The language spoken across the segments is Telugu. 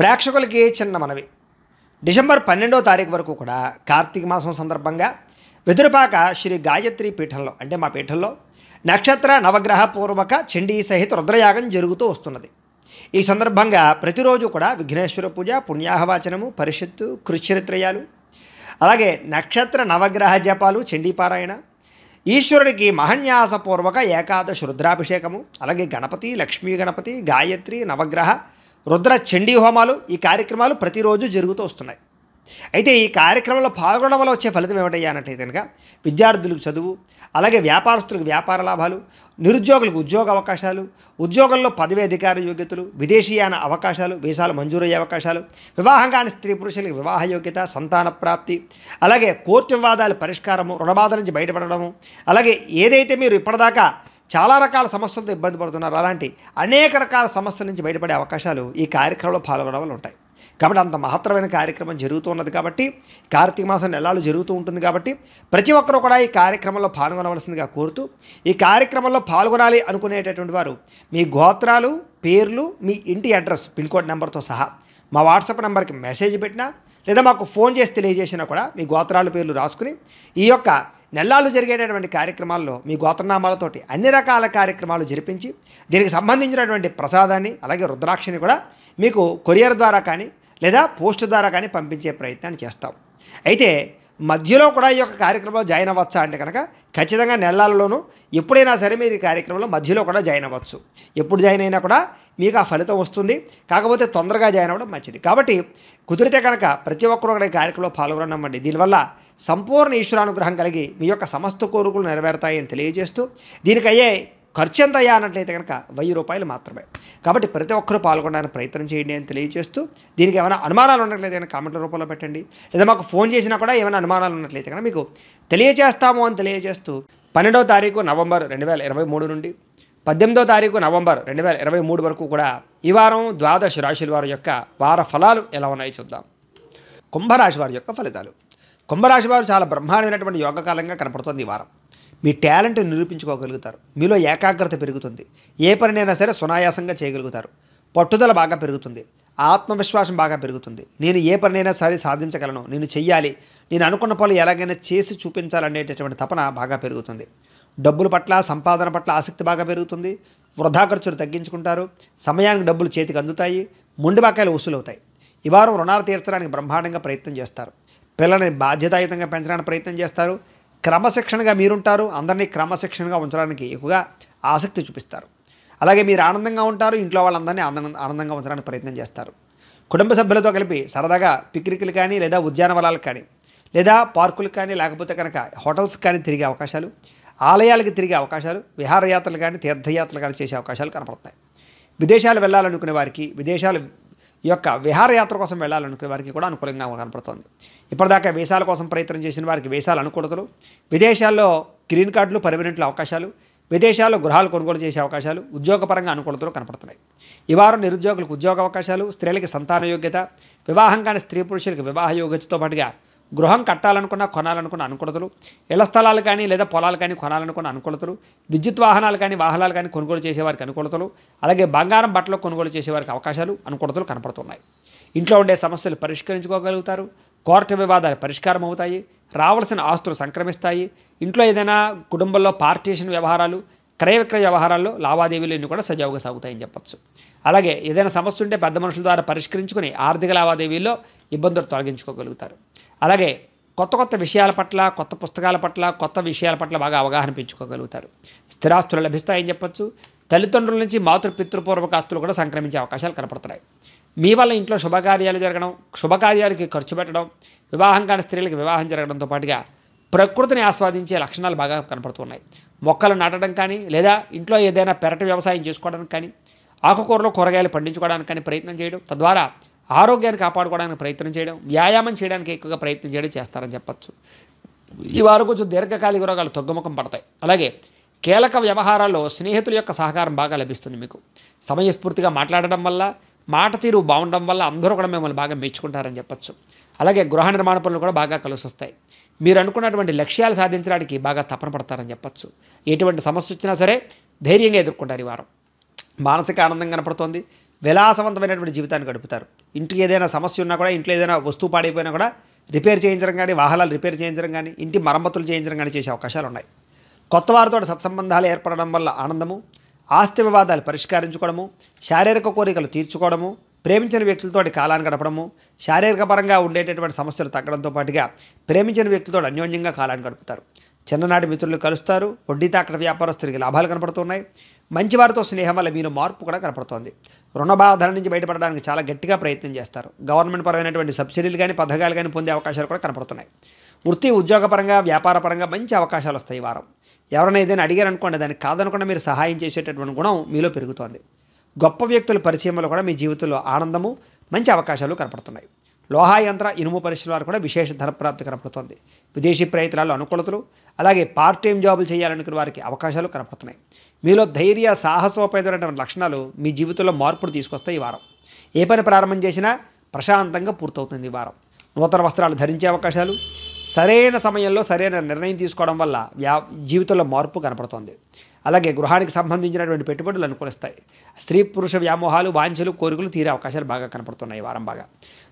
ప్రేక్షకులకి చిన్న మనవి డిసెంబర్ పన్నెండవ తారీఖు వరకు కూడా కార్తీక మాసం సందర్భంగా వెదురుపాక శ్రీ గాయత్రి పీఠంలో అంటే మా పీఠంలో నక్షత్ర నవగ్రహ పూర్వక చండీ సహిత రుద్రయాగం జరుగుతూ వస్తున్నది ఈ సందర్భంగా ప్రతిరోజు కూడా విఘ్నేశ్వర పూజ పుణ్యాహవాచనము పరిషత్తు కృష్యరిత్రయాలు అలాగే నక్షత్ర నవగ్రహ జపాలు చండీపారాయణ ఈశ్వరుడికి మహన్యాసపూర్వక ఏకాదశ రుద్రాభిషేకము అలాగే గణపతి లక్ష్మీ గణపతి గాయత్రి నవగ్రహ రుద్ర చండీ హోమాలు ఈ కార్యక్రమాలు ప్రతిరోజు జరుగుతూ వస్తున్నాయి అయితే ఈ కార్యక్రమంలో పాల్గొనడం వల్ల వచ్చే ఫలితం ఏమిటయ్యా అన్నట్టే కనుక విద్యార్థులకు చదువు అలాగే వ్యాపారస్తులకు వ్యాపార లాభాలు నిరుద్యోగులకు ఉద్యోగ అవకాశాలు ఉద్యోగంలో పదవి అధికార యోగ్యతలు విదేశీయాన అవకాశాలు వీసాలు మంజూరయ్యే అవకాశాలు వివాహం కాని స్త్రీ పురుషులకు వివాహ యోగ్యత సంతాన ప్రాప్తి అలాగే కోర్టు వివాదాల పరిష్కారము రుణబాధ నుంచి బయటపడడము అలాగే ఏదైతే మీరు ఇప్పటిదాకా చాలా రకాల సమస్యలతో ఇబ్బంది పడుతున్నారు అలాంటి అనేక రకాల సమస్యల నుంచి బయటపడే అవకాశాలు ఈ కార్యక్రమంలో పాల్గొనడం వల్ల ఉంటాయి కాబట్టి అంత మహత్తరమైన కార్యక్రమం జరుగుతూ ఉన్నది కాబట్టి కార్తీక మాసం నెలలు జరుగుతూ ఉంటుంది కాబట్టి ప్రతి ఒక్కరూ కూడా ఈ కార్యక్రమంలో పాల్గొనవలసిందిగా కోరుతూ ఈ కార్యక్రమంలో పాల్గొనాలి అనుకునేటటువంటి వారు మీ గోత్రాలు పేర్లు మీ ఇంటి అడ్రస్ పిన్ కోడ్ నెంబర్తో సహా మా వాట్సాప్ నెంబర్కి మెసేజ్ పెట్టినా లేదా మాకు ఫోన్ చేసి తెలియజేసినా కూడా మీ గోత్రాల పేర్లు రాసుకుని ఈ యొక్క నెల్లాళ్ళు జరిగేటటువంటి కార్యక్రమాల్లో మీ గోత్రనామాలతోటి అన్ని రకాల కార్యక్రమాలు జరిపించి దీనికి సంబంధించినటువంటి ప్రసాదాన్ని అలాగే రుద్రాక్షిని కూడా మీకు కొరియర్ ద్వారా కానీ లేదా పోస్ట్ ద్వారా కానీ పంపించే ప్రయత్నాన్ని చేస్తాం అయితే మధ్యలో కూడా ఈ యొక్క కార్యక్రమంలో జాయిన్ అవ్వచ్చా అంటే కనుక ఖచ్చితంగా నెలల్లోనూ ఎప్పుడైనా సరే మీరు ఈ కార్యక్రమంలో మధ్యలో కూడా జాయిన్ అవ్వచ్చు ఎప్పుడు జాయిన్ అయినా కూడా మీకు ఆ ఫలితం వస్తుంది కాకపోతే తొందరగా జాయిన్ అవ్వడం మంచిది కాబట్టి కుదిరితే కనుక ప్రతి ఒక్కరూ కూడా కార్యక్రమంలో పాల్గొనమండి దీనివల్ల సంపూర్ణ ఈశ్వరానుగ్రహం కలిగి మీ యొక్క సమస్త కోరికలు నెరవేరుతాయని తెలియజేస్తూ దీనికి అయ్యే ఖర్చు ఎంత అయ్యా అన్నట్లయితే కనుక వెయ్యి రూపాయలు మాత్రమే కాబట్టి ప్రతి ఒక్కరూ పాల్గొనడానికి ప్రయత్నం చేయండి అని తెలియజేస్తూ దీనికి ఏమైనా అనుమానాలు ఉన్నట్లయితే కనుక కామెంట్ల రూపంలో పెట్టండి లేదా మాకు ఫోన్ చేసినా కూడా ఏమైనా అనుమానాలు ఉన్నట్లయితే కనుక మీకు తెలియజేస్తాము అని తెలియజేస్తూ పన్నెండవ తారీఖు నవంబర్ రెండు వేల ఇరవై మూడు నుండి పద్దెనిమిదో తారీఖు నవంబర్ రెండు వేల ఇరవై మూడు వరకు కూడా ఈ వారం ద్వాదశ రాశుల వారి యొక్క వార ఫలాలు ఎలా ఉన్నాయి చూద్దాం కుంభరాశి వారి యొక్క ఫలితాలు కుంభరాశి వారు చాలా బ్రహ్మాండమైనటువంటి యోగకాలంగా కనపడుతుంది ఈ వారం మీ టాలెంట్ నిరూపించుకోగలుగుతారు మీలో ఏకాగ్రత పెరుగుతుంది ఏ పనినైనా సరే సునాయాసంగా చేయగలుగుతారు పట్టుదల బాగా పెరుగుతుంది ఆత్మవిశ్వాసం బాగా పెరుగుతుంది నేను ఏ పనినైనా సరే సాధించగలను నేను చెయ్యాలి నేను అనుకున్న పనులు ఎలాగైనా చేసి చూపించాలనేటటువంటి తపన బాగా పెరుగుతుంది డబ్బుల పట్ల సంపాదన పట్ల ఆసక్తి బాగా పెరుగుతుంది వృధా ఖర్చులు తగ్గించుకుంటారు సమయానికి డబ్బులు చేతికి అందుతాయి ముండి బాకాయలు వసూలవుతాయి ఈ వారం రుణాలు తీర్చడానికి బ్రహ్మాండంగా ప్రయత్నం చేస్తారు పిల్లల్ని బాధ్యతాయుతంగా పెంచడానికి ప్రయత్నం చేస్తారు క్రమశిక్షణగా మీరుంటారు అందరినీ క్రమశిక్షణగా ఉంచడానికి ఎక్కువగా ఆసక్తి చూపిస్తారు అలాగే మీరు ఆనందంగా ఉంటారు ఇంట్లో వాళ్ళందరినీ ఆనంద ఆనందంగా ఉంచడానికి ప్రయత్నం చేస్తారు కుటుంబ సభ్యులతో కలిపి సరదాగా పిక్నిక్లు కానీ లేదా ఉద్యానవనాలకు కానీ లేదా పార్కులకు కానీ లేకపోతే కనుక హోటల్స్ కానీ తిరిగే అవకాశాలు ఆలయాలకు తిరిగే అవకాశాలు విహారయాత్రలు కానీ తీర్థయాత్రలు కానీ చేసే అవకాశాలు కనపడతాయి విదేశాలు వెళ్ళాలనుకునే వారికి విదేశాలు యొక్క విహారయాత్ర కోసం వెళ్ళాలనుకునే వారికి కూడా అనుకూలంగా కనపడుతుంది ఇప్పటిదాకా వీసాల కోసం ప్రయత్నం చేసిన వారికి వీసాలు అనుకూడతలు విదేశాల్లో గ్రీన్ కార్డులు పర్మినెంట్ల అవకాశాలు విదేశాల్లో గృహాలు కొనుగోలు చేసే అవకాశాలు ఉద్యోగపరంగా అనుకూలతలు కనపడుతున్నాయి ఈ వారం నిరుద్యోగులకు ఉద్యోగ అవకాశాలు స్త్రీలకి సంతాన యోగ్యత వివాహం కాని స్త్రీ పురుషులకు వివాహ యోగ్యతతో పాటుగా గృహం కట్టాలనుకున్న కొనాలనుకున్న అనుకూలతలు ఇళ్ల స్థలాలు కానీ లేదా పొలాలు కానీ కొనాలనుకున్న అనుకూలతలు విద్యుత్ వాహనాలు కానీ వాహనాలు కానీ కొనుగోలు చేసేవారికి అనుకూలతలు అలాగే బంగారం బట్టలు కొనుగోలు చేసేవారికి అవకాశాలు అనుకూలతలు కనపడుతున్నాయి ఇంట్లో ఉండే సమస్యలు పరిష్కరించుకోగలుగుతారు కోర్టు వివాదాలు పరిష్కారం అవుతాయి రావాల్సిన ఆస్తులు సంక్రమిస్తాయి ఇంట్లో ఏదైనా కుటుంబంలో పార్టీషన్ వ్యవహారాలు క్రయ విక్రయ వ్యవహారాల్లో లావాదేవీలు ఇన్ని కూడా సజావుగా సాగుతాయని చెప్పచ్చు అలాగే ఏదైనా సమస్య ఉంటే పెద్ద మనుషుల ద్వారా పరిష్కరించుకుని ఆర్థిక లావాదేవీల్లో ఇబ్బందులు తొలగించుకోగలుగుతారు అలాగే కొత్త కొత్త విషయాల పట్ల కొత్త పుస్తకాల పట్ల కొత్త విషయాల పట్ల బాగా అవగాహన పెంచుకోగలుగుతారు స్థిరాస్తులు లభిస్తాయని చెప్పచ్చు తల్లిదండ్రుల నుంచి మాతృ పితృపూర్వక ఆస్తులు కూడా సంక్రమించే అవకాశాలు కనపడుతున్నాయి మీ వల్ల ఇంట్లో శుభకార్యాలు జరగడం శుభకార్యాలకి ఖర్చు పెట్టడం వివాహం కాని స్త్రీలకు వివాహం జరగడంతో పాటుగా ప్రకృతిని ఆస్వాదించే లక్షణాలు బాగా కనపడుతున్నాయి మొక్కలు నాటడం కానీ లేదా ఇంట్లో ఏదైనా పెరటి వ్యవసాయం చేసుకోవడానికి కానీ ఆకుకూరలు కూరగాయలు పండించుకోవడానికి కానీ ప్రయత్నం చేయడం తద్వారా ఆరోగ్యాన్ని కాపాడుకోవడానికి ప్రయత్నం చేయడం వ్యాయామం చేయడానికి ఎక్కువగా ప్రయత్నం చేయడం చేస్తారని చెప్పచ్చు ఈ వారు కొంచెం దీర్ఘకాలిక రోగాలు తగ్గుముఖం పడతాయి అలాగే కీలక వ్యవహారాల్లో స్నేహితుల యొక్క సహకారం బాగా లభిస్తుంది మీకు సమయస్ఫూర్తిగా మాట్లాడడం వల్ల మాట తీరు బాగుండడం వల్ల అందరూ కూడా మిమ్మల్ని బాగా మెచ్చుకుంటారని చెప్పచ్చు అలాగే గృహ నిర్మాణ పనులు కూడా బాగా కలిసి వస్తాయి మీరు అనుకున్నటువంటి లక్ష్యాలు సాధించడానికి బాగా తపన పడతారని చెప్పచ్చు ఎటువంటి సమస్య వచ్చినా సరే ధైర్యంగా ఎదుర్కొంటారు ఈ వారం మానసిక ఆనందం కనపడుతోంది విలాసవంతమైనటువంటి జీవితాన్ని గడుపుతారు ఇంటికి ఏదైనా సమస్య ఉన్నా కూడా ఇంట్లో ఏదైనా వస్తువు పాడైపోయినా కూడా రిపేర్ చేయించడం కానీ వాహనాలు రిపేర్ చేయించడం కానీ ఇంటి మరమ్మతులు చేయించడం కానీ చేసే అవకాశాలు ఉన్నాయి కొత్త వారితో సత్సంబంధాలు ఏర్పడడం వల్ల ఆనందము ఆస్తి వివాదాలు పరిష్కరించుకోవడము శారీరక కోరికలు తీర్చుకోవడము ప్రేమించిన వ్యక్తులతో కాలాన్ని గడపడము శారీరక పరంగా ఉండేటటువంటి సమస్యలు తగ్గడంతో పాటుగా ప్రేమించిన వ్యక్తులతో అన్యోన్యంగా కాలాన్ని గడుపుతారు చిన్ననాటి మిత్రులు కలుస్తారు వడ్డీ తాకట వ్యాపారస్తులకి లాభాలు కనపడుతున్నాయి మంచివారితో స్నేహం వల్ల మీరు మార్పు కూడా కనపడుతోంది బాధల నుంచి బయటపడడానికి చాలా గట్టిగా ప్రయత్నం చేస్తారు గవర్నమెంట్ పరమైనటువంటి సబ్సిడీలు కానీ పథకాలు కానీ పొందే అవకాశాలు కూడా కనపడుతున్నాయి వృత్తి ఉద్యోగపరంగా వ్యాపారపరంగా మంచి అవకాశాలు వస్తాయి ఈ వారం ఎవరైనా ఏదైనా అడిగారనుకోండి దానికి కాదనుకుండా మీరు సహాయం చేసేటటువంటి గుణం మీలో పెరుగుతోంది గొప్ప వ్యక్తుల పరిచయంలో కూడా మీ జీవితంలో ఆనందము మంచి అవకాశాలు కనపడుతున్నాయి లోహాయంత్ర ఇనుము పరిశ్రమ వారు కూడా విశేష ధనప్రాప్తి కనపడుతోంది విదేశీ ప్రయత్నాలు అనుకూలతలు అలాగే పార్ట్ టైం జాబులు చేయాలనుకునే వారికి అవకాశాలు కనపడుతున్నాయి మీలో ధైర్య సాహసోపేతమైనటువంటి లక్షణాలు మీ జీవితంలో మార్పులు తీసుకొస్తాయి ఈ వారం ఏ పని ప్రారంభం చేసినా ప్రశాంతంగా పూర్తవుతుంది ఈ వారం నూతన వస్త్రాలు ధరించే అవకాశాలు సరైన సమయంలో సరైన నిర్ణయం తీసుకోవడం వల్ల వ్యా జీవితంలో మార్పు కనపడుతుంది అలాగే గృహానికి సంబంధించినటువంటి పెట్టుబడులు అనుకూలిస్తాయి స్త్రీ పురుష వ్యామోహాలు వాంఛలు కోరికలు తీరే అవకాశాలు బాగా కనపడుతున్నాయి వారం బాగా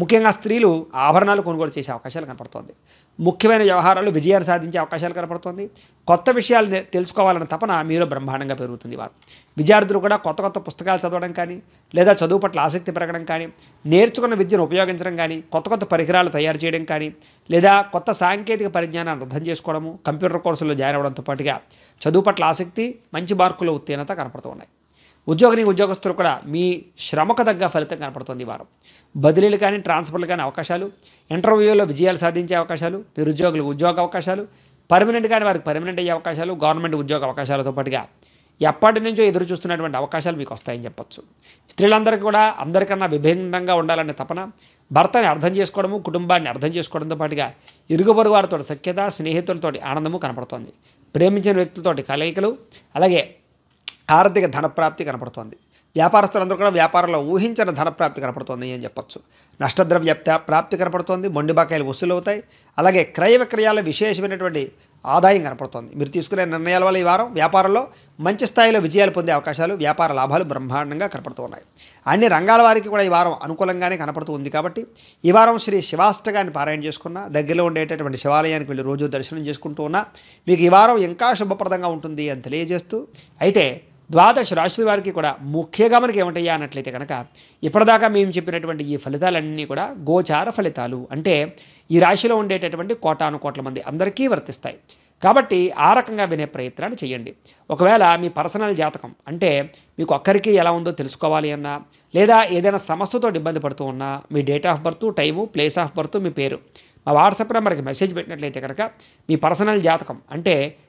ముఖ్యంగా స్త్రీలు ఆభరణాలు కొనుగోలు చేసే అవకాశాలు కనపడుతోంది ముఖ్యమైన వ్యవహారాలు విజయాన్ని సాధించే అవకాశాలు కనపడుతుంది కొత్త విషయాలు తెలుసుకోవాలన్న తపన మీలో బ్రహ్మాండంగా పెరుగుతుంది వారు విద్యార్థులు కూడా కొత్త కొత్త పుస్తకాలు చదవడం కానీ లేదా చదువు పట్ల ఆసక్తి పెరగడం కానీ నేర్చుకున్న విద్యను ఉపయోగించడం కానీ కొత్త కొత్త పరికరాలు తయారు చేయడం కానీ లేదా కొత్త సాంకేతిక పరిజ్ఞానాన్ని అర్థం చేసుకోవడము కంప్యూటర్ కోర్సుల్లో జాయిన్ అవ్వడంతో పాటుగా చదువు పట్ల ఆసక్తి మంచి మార్కుల ఉత్తీర్ణత కనపడుతూ ఉన్నాయి ఉద్యోగిని ఉద్యోగస్తులు కూడా మీ శ్రమకు తగ్గ ఫలితం కనపడుతుంది వారు బదిలీలు కానీ ట్రాన్స్ఫర్లు కానీ అవకాశాలు ఇంటర్వ్యూలో విజయాలు సాధించే అవకాశాలు నిరుద్యోగులకు ఉద్యోగ అవకాశాలు పర్మనెంట్ కానీ వారికి పర్మనెంట్ అయ్యే అవకాశాలు గవర్నమెంట్ ఉద్యోగ అవకాశాలతో పాటుగా ఎప్పటి నుంచో ఎదురు చూస్తున్నటువంటి అవకాశాలు మీకు వస్తాయని చెప్పచ్చు స్త్రీలందరికీ కూడా అందరికన్నా విభిన్నంగా ఉండాలనే తపన భర్తని అర్థం చేసుకోవడము కుటుంబాన్ని అర్థం చేసుకోవడంతో పాటుగా ఇరుగు పొరుగు వారితో సఖ్యత స్నేహితులతోటి ఆనందము కనపడుతోంది ప్రేమించిన వ్యక్తులతోటి కలయికలు అలాగే ఆర్థిక ధనప్రాప్తి కనపడుతోంది వ్యాపారస్తులందరూ కూడా వ్యాపారంలో ఊహించిన ధనప్రాప్తి కనపడుతోంది అని చెప్పొచ్చు నష్టద్రవ్య ప్రాప్తి కనపడుతోంది మొండి బకాయిలు అవుతాయి అలాగే క్రయ విక్రయాల విశేషమైనటువంటి ఆదాయం కనపడుతోంది మీరు తీసుకునే నిర్ణయాల వల్ల ఈ వారం వ్యాపారంలో మంచి స్థాయిలో విజయాలు పొందే అవకాశాలు వ్యాపార లాభాలు బ్రహ్మాండంగా కనపడుతున్నాయి అన్ని రంగాల వారికి కూడా ఈ వారం అనుకూలంగానే కనపడుతూ ఉంది కాబట్టి ఈ వారం శ్రీ శివాష్టగాన్ని పారాయణ చేసుకున్న దగ్గరలో ఉండేటటువంటి శివాలయానికి వెళ్ళి రోజు దర్శనం చేసుకుంటూ ఉన్నా మీకు ఈ వారం ఇంకా శుభప్రదంగా ఉంటుంది అని తెలియజేస్తూ అయితే ద్వాదశ రాశుల వారికి కూడా ముఖ్యంగా మనకి ఏమిటయ్యా అన్నట్లయితే కనుక ఇప్పటిదాకా మేము చెప్పినటువంటి ఈ ఫలితాలన్నీ కూడా గోచార ఫలితాలు అంటే ఈ రాశిలో ఉండేటటువంటి కోటాను కోట్ల మంది అందరికీ వర్తిస్తాయి కాబట్టి ఆ రకంగా వినే ప్రయత్నాన్ని చేయండి ఒకవేళ మీ పర్సనల్ జాతకం అంటే మీకు ఒక్కరికి ఎలా ఉందో తెలుసుకోవాలి అన్నా లేదా ఏదైనా సమస్యతో ఇబ్బంది పడుతూ ఉన్నా మీ date of birth time place of birth మీ పేరు మా వాట్సాప్ నెంబర్కి మెసేజ్ పెట్టినట్లయితే కనుక మీ పర్సనల్ జాతకం అంటే